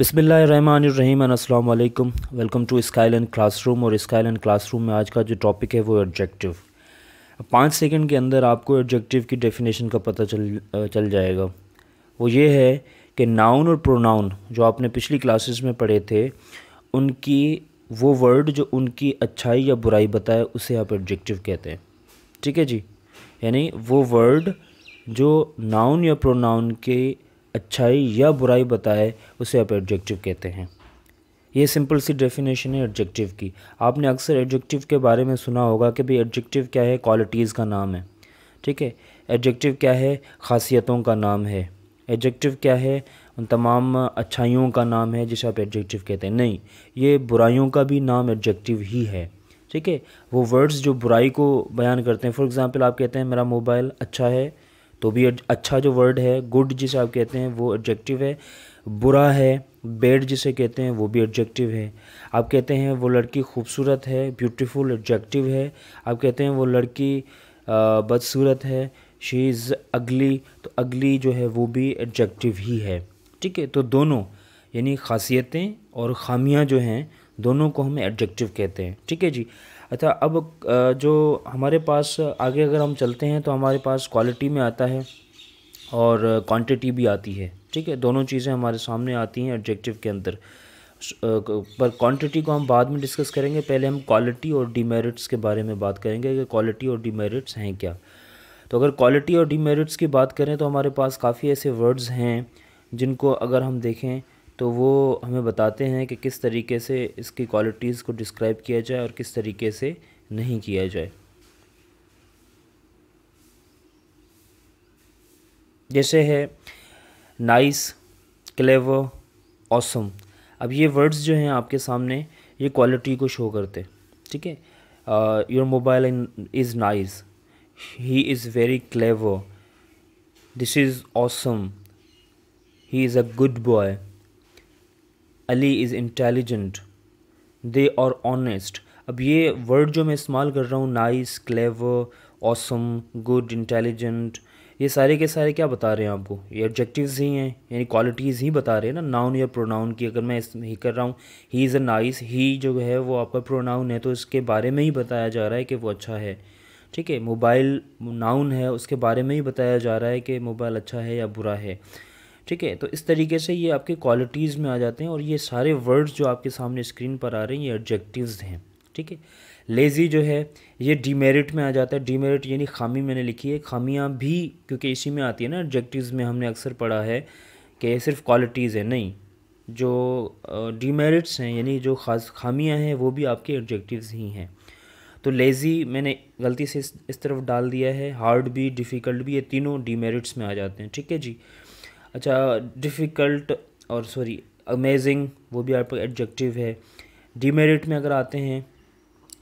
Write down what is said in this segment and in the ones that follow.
बिसमीम अस्सलाम वालेकुम वेलकम टू स्काईलैंड क्लासरूम और क्लास क्लासरूम में आज का जो टॉपिक है वो एडजेक्टिव पाँच सेकंड के अंदर आपको एडजेक्टिव की डेफिनेशन का पता चल चल जाएगा वो ये है कि नाउन और प्रोनाउन जो आपने पिछली क्लासेस में पढ़े थे उनकी वो वर्ड जो उनकी अच्छाई या बुराई बताए उसे आप एडजेक्टिव कहते हैं ठीक है जी यानी वो वर्ड जो नाउन या प्रोनाउन के अच्छाई या बुराई बताए उसे आप एडजेक्टिव कहते हैं ये सिंपल सी डेफिनेशन है एडजेक्टिव की आपने अक्सर एडजेक्टिव के बारे में सुना होगा कि भाई एडजेक्टिव क्या है क्वालिटीज़ का नाम है ठीक है एडजेक्टिव क्या है खासियतों का नाम है एडजेक्टिव क्या है उन तमाम अच्छाइयों का नाम है जिसे आप एडजेक्टिव कहते हैं नहीं ये बुराइयों का भी नाम एडजेक्टिव ही है ठीक है वो वर्ड्स जो बुराई को बयान करते हैं फॉर एग्ज़ाम्पल आप कहते हैं मेरा मोबाइल अच्छा है तो भी अच्छा जो वर्ड है गुड जिसे आप कहते हैं वो एडजेक्टिव है बुरा है बेड जिसे कहते हैं वो भी एडजेक्टिव है आप कहते हैं वो लड़की खूबसूरत है ब्यूटीफुल एडजेक्टिव है आप कहते हैं वो लड़की बदसूरत है शी इज़ अगली तो अगली जो है वो भी एडजेक्टिव ही है ठीक है तो दोनों यानी खासियतें और खामियां जो हैं दोनों को हम एडजेक्टिव कहते हैं ठीक है जी अच्छा अब जो हमारे पास आगे अगर हम चलते हैं तो हमारे पास क्वालिटी में आता है और क्वांटिटी भी आती है ठीक है दोनों चीज़ें हमारे सामने आती हैं ऑब्जेक्टिव के अंदर पर क्वांटिटी को हम बाद में डिस्कस करेंगे पहले हम क्वालिटी और डीमेरिट्स के बारे में बात करेंगे कि क्वालिटी और डीमेरिट्स हैं क्या तो अगर क्वालिटी और डीमेरिट्स की बात करें तो हमारे पास काफ़ी ऐसे वर्ड्स हैं जिनको अगर हम देखें तो वो हमें बताते हैं कि किस तरीके से इसकी क्वालिटीज़ को डिस्क्राइब किया जाए और किस तरीके से नहीं किया जाए जैसे है नाइस क्लेव ऑसम अब ये वर्ड्स जो हैं आपके सामने ये क्वालिटी को शो करते ठीक है your mobile is nice he is very clever this is awesome he is a good boy Ali is intelligent they are honest अब ये वर्ड जो मैं इस्तेमाल कर रहा हूँ nice clever awesome good intelligent ये सारे के सारे क्या बता रहे हैं आपको ये एडजेक्टिव्स ही हैं यानी क्वालिटीज़ ही बता रहे हैं ना नाउन या प्रोनाउन की अगर मैं इस ही कर रहा हूँ ही इज़ अ नाइस ही जो है वो आपका प्रोनाउन है तो इसके बारे में ही बताया जा रहा है कि वो अच्छा है ठीक है मोबाइल नाउन है उसके बारे में ही बताया जा रहा है कि मोबाइल अच्छा है या बुरा है ठीक है तो इस तरीके से ये आपके क्वालिटीज़ में आ जाते हैं और ये सारे वर्ड्स जो आपके सामने स्क्रीन पर आ रहे हैं ये एडजेक्टिव हैं ठीक है लेज़ी जो है ये डीमेरिट में आ जाता है डीमेरिट यानी खामी मैंने लिखी है खामियाँ भी क्योंकि इसी में आती है ना एडजेक्टिव्स में हमने अक्सर पढ़ा है कि सिर्फ क्वालिटीज़ है नहीं जो डीमेरिट्स हैं यानी जो खास खामियाँ हैं वो भी आपके एडजेक्टिव्स ही हैं तो लेज़ी मैंने गलती से इस, इस तरफ डाल दिया है हार्ड भी डिफ़िकल्ट भी ये तीनों डीमेरिट्स में आ जाते हैं ठीक है जी अच्छा डिफ़िकल्ट और सॉरी अमेजिंग वो भी आपका एडजेक्टिव है डीमेरिट में अगर आते हैं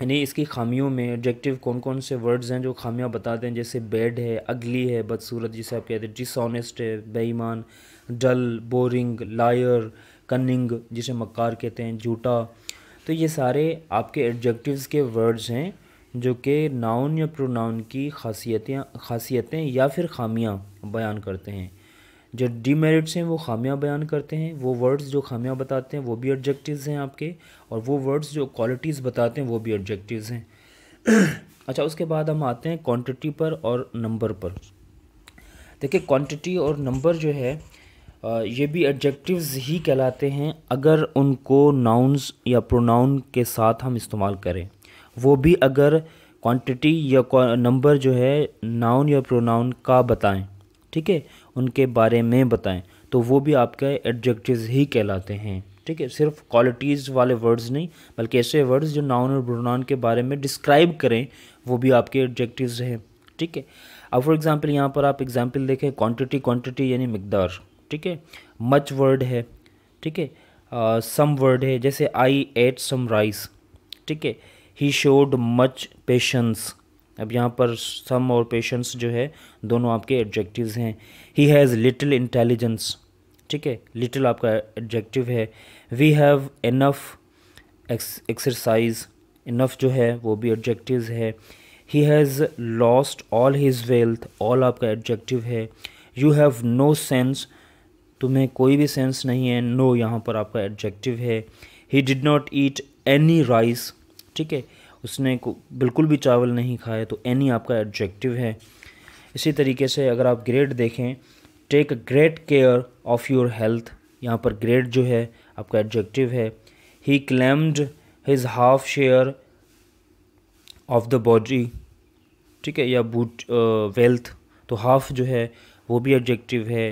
यानी इसकी खामियों में एडजेक्टिव कौन कौन से वर्ड्स हैं जो खामियां बताते हैं जैसे बेड है अगली है बदसूरत जिसे आप कहते हैं डिसऑनेस्ट है बेईमान डल बोरिंग लायर कनिंग जिसे मक्कार कहते हैं झूठा तो ये सारे आपके एडजेक्टिव्स के वर्ड्स हैं जो कि नाउन या प्रोनाउन की खासियतें खासियतें या फिर खामियां बयान करते हैं जो डीमेरिट्स हैं वो खामियां बयान करते हैं वो वर्ड्स जो खामियां बताते हैं वो भी एडजेक्टिव्स हैं आपके और वो वर्ड्स जो क्वालिटीज़ बताते हैं वो भी एडजेक्टिव्स हैं अच्छा उसके बाद हम आते हैं क्वांटिटी पर और नंबर पर देखिए क्वांटिटी और नंबर जो है ये भी एडजेक्टिव्स ही कहलाते हैं अगर उनको नाउन्स या प्रोनाउन के साथ हम इस्तेमाल करें वो भी अगर क्वांटिटी या नंबर जो है नाउन या प्रोनाउन का बताएं ठीक है उनके बारे में बताएं तो वो भी आपके एडजेक्टिव ही कहलाते हैं ठीक है सिर्फ क्वालिटीज़ वाले वर्ड्स नहीं बल्कि ऐसे वर्ड्स जो नाउन और प्रोनाउन के बारे में डिस्क्राइब करें वो भी आपके एडजेक्टिव्स हैं ठीक है अब फॉर एग्ज़ाम्पल यहाँ पर आप एग्ज़ाम्पल देखें क्वांटिटी क्वांटिटी यानी मकदार ठीक है मच वर्ड है ठीक है सम वर्ड है जैसे आई एट सम राइस ठीक है ही शोड मच पेशेंस अब यहाँ पर सम और पेशेंस जो है दोनों आपके एडजेक्टिव हैं ही हैज़ लिटिल इंटेलिजेंस ठीक है लिटिल आपका एडजेक्टिव है we have enough exercise enough जो है वो भी एडजेक्टिव है he has lost all his wealth all आपका एडजेक्टिव है यू हैव नो सेंस तुम्हें कोई भी सेंस नहीं है नो no यहाँ पर आपका एडजेक्टिव है he did not eat any rice ठीक है उसने को बिल्कुल भी चावल नहीं खाए तो एनी आपका एडजेक्टिव है इसी तरीके से अगर आप ग्रेड देखें take great care of your health यहाँ पर ग्रेड जो है आपका एडजेक्टिव है he claimed his half share of the body ठीक है या बूट वेल्थ तो हाफ जो है वो भी एडजेक्टिव है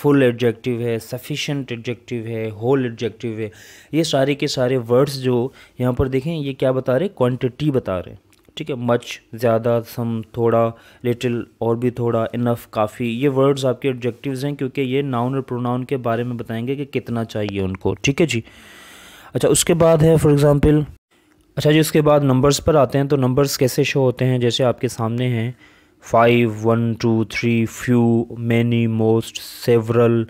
फुल एडजेक्टिव है सफिशेंट एडजेक्टिव है होल एडजेक्टिव है ये सारे के सारे वर्ड्स जो यहाँ पर देखें ये क्या बता रहे क्वांटिटी बता रहे हैं ठीक है मच ज़्यादा सम थोड़ा लिटिल और भी थोड़ा इनफ काफ़ी ये वर्ड्स आपके ऑब्जेक्टिव्स हैं क्योंकि ये नाउन और प्रोनाउन के बारे में बताएंगे कि कितना चाहिए उनको ठीक है जी अच्छा उसके बाद है फॉर एग्ज़ाम्पल अच्छा जी उसके बाद नंबर्स पर आते हैं तो नंबर्स कैसे शो होते हैं जैसे आपके सामने हैं five one two three few many most several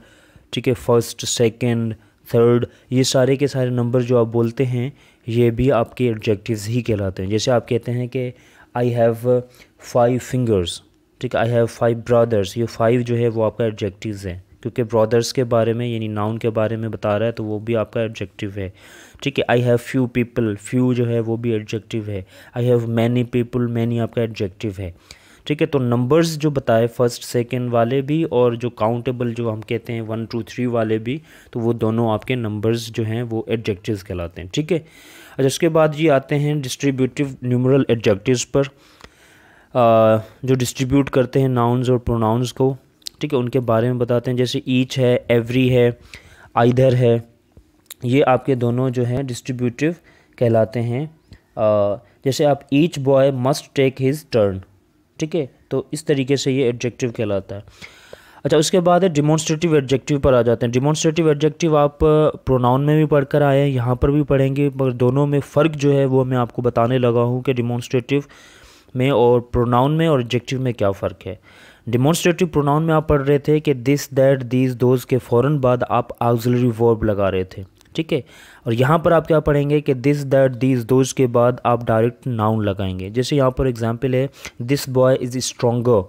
ठीक है फर्स्ट सेकेंड थर्ड ये सारे के सारे नंबर जो आप बोलते हैं ये भी आपके एडजेक्टिव्स ही कहलाते हैं जैसे आप कहते हैं कि आई हैव फाइव फिंगर्स ठीक है आई हैव फाइव ब्रदर्स ये फाइव जो है वो आपका एडजेक्टिव्स है क्योंकि ब्रदर्स के बारे में यानी नाउन के बारे में बता रहा है तो वो भी आपका एडजेक्टिव है ठीक है I have few people few जो है वो भी एडजेक्टिव है I have many people many आपका एडजेक्टिव है ठीक है तो नंबर्स जो बताए फर्स्ट सेकेंड वाले भी और जो काउंटेबल जो हम कहते हैं वन टू थ्री वाले भी तो वो दोनों आपके नंबर्स जो हैं वो एडजेक्टिव कहलाते हैं ठीक है अच्छा उसके बाद ये आते हैं डिस्ट्रीब्यूटिव न्यूमरल एडजेक्टिव पर आ, जो डिस्ट्रीब्यूट करते हैं नाउन्स और प्रोनाउंस को ठीक है उनके बारे में बताते हैं जैसे ईच है एवरी है आइधर है ये आपके दोनों जो हैं डिस्ट्रीब्यूटिव कहलाते हैं आ, जैसे आप each boy must take his turn ठीक है तो इस तरीके से ये एडजेक्टिव कहलाता है अच्छा उसके बाद है डिमॉन्स्ट्रेटिव एडजेक्टिव पर आ जाते हैं डिमॉन्स्ट्रेटिव एडजेक्टिव आप प्रोनाउन में भी पढ़कर आए हैं यहाँ पर भी पढ़ेंगे पर दोनों में फ़र्क जो है वो मैं आपको बताने लगा हूँ कि डिमॉन्स्ट्रेटिव में और प्रोनाउन में और एडजेक्टिव में क्या फ़र्क है डिमॉन्स्ट्रेटिव प्रोनाउन में आप पढ़ रहे थे कि दिस दैट दीज दोज के फ़ौर बाद आप ऑग्जलरी वर्ब लगा रहे थे ठीक है और यहाँ पर आप क्या पढ़ेंगे कि दिस दैट दिस दोज के बाद आप डायरेक्ट नाउन लगाएंगे जैसे यहाँ पर एग्जाम्पल है this boy is stronger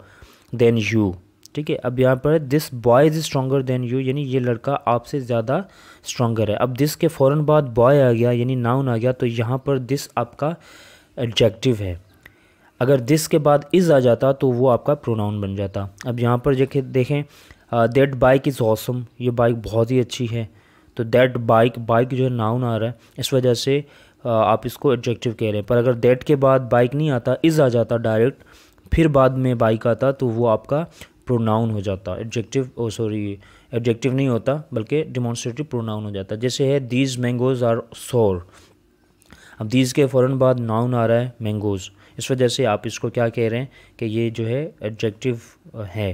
than you ठीक है अब यहाँ पर this boy is stronger than you यानी ये लड़का आपसे ज़्यादा स्ट्रोंगर है अब दिस के फ़ौर बाद बॉय आ गया यानी नाउन आ गया तो यहाँ पर दिस आपका एडजेक्टिव है अगर दिस के बाद इज़ आ जाता तो वो आपका प्रोनाउन बन जाता अब यहाँ पर देखें देखें देट बाइक इज़ ऑसम ये बाइक बहुत ही अच्छी है तो दैट बाइक बाइक जो है नाउन आ रहा है इस वजह से आप इसको एडजेक्टिव कह रहे हैं पर अगर दैट के बाद बाइक नहीं आता इज़ आ जाता डायरेक्ट फिर बाद में बाइक आता तो वो आपका प्रोनाउन हो जाता एडजेक्टिव ओ सॉरी एडजेक्टिव नहीं होता बल्कि डिमॉन्स्ट्रेटिव प्रोनाउन हो जाता जैसे है दीज मैंगोज आर सोर अब दीज के फ़ौर बाद नाउन आ रहा है मैंगोज़ इस वजह से आप इसको क्या कह रहे हैं कि ये जो है एडजेक्टिव है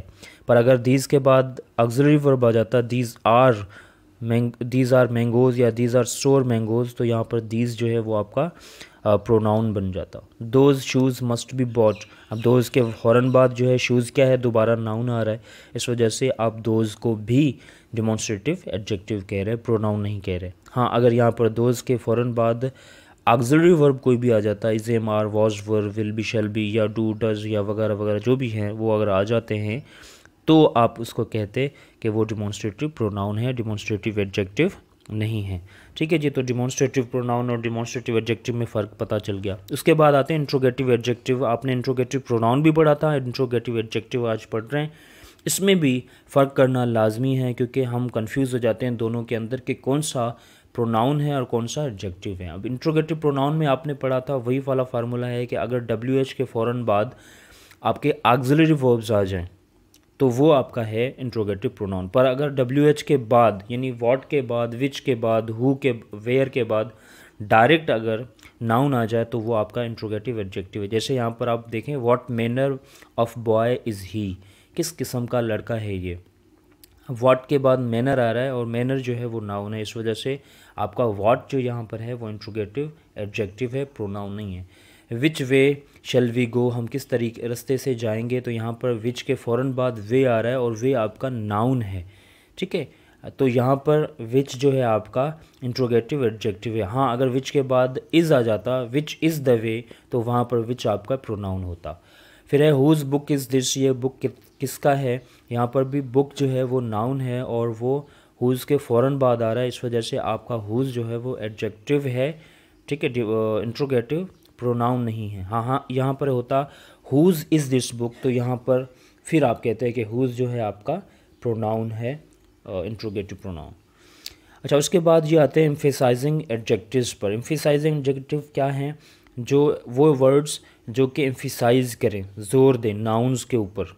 पर अगर दीज के बाद ऑक्सिलरी वर्ब आ जाता these are mango these are mangoes या दीज आर स्टोर मैंगोज़ तो यहाँ पर दीज जो है वो आपका प्रोनाउन बन जाता those shoes must be bought अब दोज के फ़ौरन बाद जो है शूज़ क्या है दोबारा नाउन आ रहा है इस वजह से आप दोज को भी डिमॉन्स्ट्रेटिव एडजेक्टिव कह रहे हैं प्रोनाउन नहीं कह रहे हाँ अगर यहाँ पर दोज के फ़ौर बाद ऑक्सिलरी वर्ब कोई भी आ जाता है is am are was verb will be shall be या डू डज या वगैरह वगैरह जो भी हैं वो अगर आ जाते हैं तो आप उसको कहते कि वो डिमॉन्स्ट्रेटिव प्रोनाउन है डिमॉन्स्ट्रेटिव एडजेक्टिव नहीं है ठीक है जी तो डिमॉन्स्ट्रेटिव प्रोनाउन और डिमॉन्स्ट्रेटिव एडजेक्टिव में फ़र्क पता चल गया उसके बाद आते हैं इंट्रोगेटिव एडजेक्टिव आपने इंट्रोगेटिव प्रोनाउन भी पढ़ा था इंट्रोगेटिव एडजेक्टिव आज पढ़ रहे हैं इसमें भी फ़र्क करना लाजमी है क्योंकि हम कन्फ्यूज़ हो जाते हैं दोनों के अंदर कि कौन सा प्रोनाउन है और कौन सा एडजेक्टिव है अब इंट्रोगेटिव प्रोनाउन में आपने पढ़ा था वही वाला फार्मूला है कि अगर डब्ल्यू एच के फ़ौर बाद आपके आग्जिलरी वर्ब्स आ जाएँ तो वो आपका है इंट्रोगेटिव प्रोनाउन पर अगर डब्ल्यू एच के बाद यानी वॉट के बाद विच के बाद हु के वेयर के बाद डायरेक्ट अगर नाउन आ जाए तो वो आपका इंट्रोगेटिव एडजेक्टिव है जैसे यहाँ पर आप देखें what manner of boy is he किस किस्म का लड़का है ये वॉट के बाद मैनर आ रहा है और मैनर जो है वो नाउन है इस वजह से आपका वॉट जो यहाँ पर है वो इंट्रोगेटिव एडजेक्टिव है प्रोनाउन नहीं है विच वे शेल वी गो हम किस तरीके रस्ते से जाएंगे तो यहाँ पर विच के फ़ौर बाद वे आ रहा है और वे आपका नाउन है ठीक है तो यहाँ पर विच जो है आपका इंट्रोगेटिव एडजेक्टिव है हाँ अगर विच के बाद इज़ आ जाता विच इज़ द वे तो वहाँ पर विच आपका प्रोनाउन होता फिर है हुज़ बुक इज़ दिस ये बुक किसका है यहाँ पर भी बुक जो है वो नाउन है और वो हुज़ के फ़ौर बाद आ रहा है इस वजह से आपका हुज़ जो है वो एडजेक्टिव है ठीक है इंट्रोगेटिव प्रोनाउन नहीं है हाँ हाँ यहाँ पर होता हुज़ इज़ दिस बुक तो यहाँ पर फिर आप कहते हैं कि हुज़ जो है आपका प्रोनाउन है इंट्रोगेटिव uh, प्रोनाउन अच्छा उसके बाद ये आते हैं एम्फेसाइजिंग एडजेक्टिव्स पर एम्फेसाइजिंग एडजेक्टिव क्या हैं जो वो वर्ड्स जो कि एम्फिसाइज करें जोर दें नाउन्स के ऊपर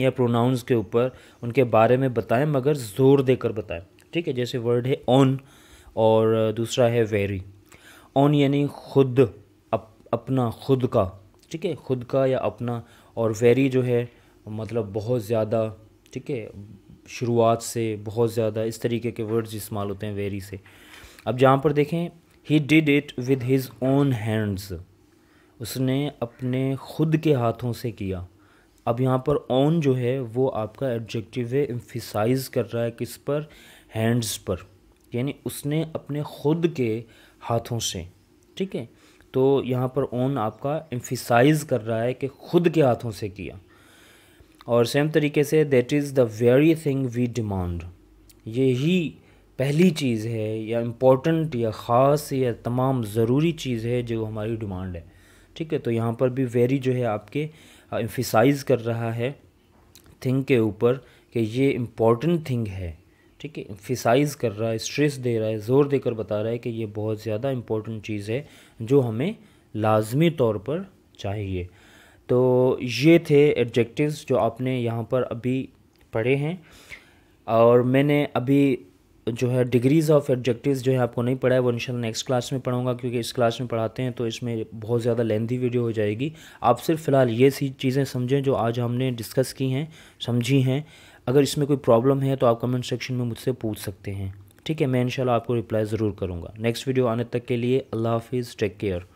या प्रोनाउंस के ऊपर उनके बारे में बताएं मगर ज़ोर देकर बताएं ठीक है जैसे वर्ड है ऑन और दूसरा है वेरी ऑन यानी खुद अपना खुद का ठीक है खुद का या अपना और वेरी जो है मतलब बहुत ज़्यादा ठीक है शुरुआत से बहुत ज़्यादा इस तरीके के वर्ड्स इस्तेमाल होते हैं वेरी से अब जहाँ पर देखें he did it with his own hands उसने अपने खुद के हाथों से किया अब यहाँ पर ओन जो है वो आपका एडजेक्टिव है एम्फिसाइज कर रहा है किस पर हैंड्स पर यानी उसने अपने खुद के हाथों से ठीक है तो यहाँ पर ओन आपका एम्फिसाइज कर रहा है कि खुद के हाथों से किया और सेम तरीके से that is the very thing we demand यही पहली चीज़ है या इम्पोर्टेंट या ख़ास या तमाम ज़रूरी चीज़ है जो हमारी डिमांड है ठीक है तो यहाँ पर भी वेरी जो है आपके एम्फिसाइज uh, कर रहा है थिंग के ऊपर कि ये इम्पोर्टेंट थिंग है ठीक है फिसाइज़ कर रहा है स्ट्रेस दे रहा है ज़ोर देकर बता रहा है कि ये बहुत ज़्यादा इम्पोर्टेंट चीज़ है जो हमें लाजमी तौर पर चाहिए तो ये थे एडजेक्टिव्स जो आपने यहाँ पर अभी पढ़े हैं और मैंने अभी जो है डिग्रीज़ ऑफ एडजेक्टिव्स जो है आपको नहीं पढ़ा है वो इनशाला नेक्स्ट क्लास में पढ़ाऊँगा क्योंकि इस क्लास में पढ़ाते हैं तो इसमें बहुत ज़्यादा लेंदी वीडियो हो जाएगी आप सिर्फ फ़िलहाल ये सी चीज़ें समझें जो आज हमने डिस्कस की हैं समझी हैं अगर इसमें कोई प्रॉब्लम है तो आप कमेंट सेक्शन में मुझसे पूछ सकते हैं ठीक है मैं इंशाल्लाह आपको रिप्लाई ज़रूर करूँगा नेक्स्ट वीडियो आने तक के लिए अल्लाह हाफिज़ टेक केयर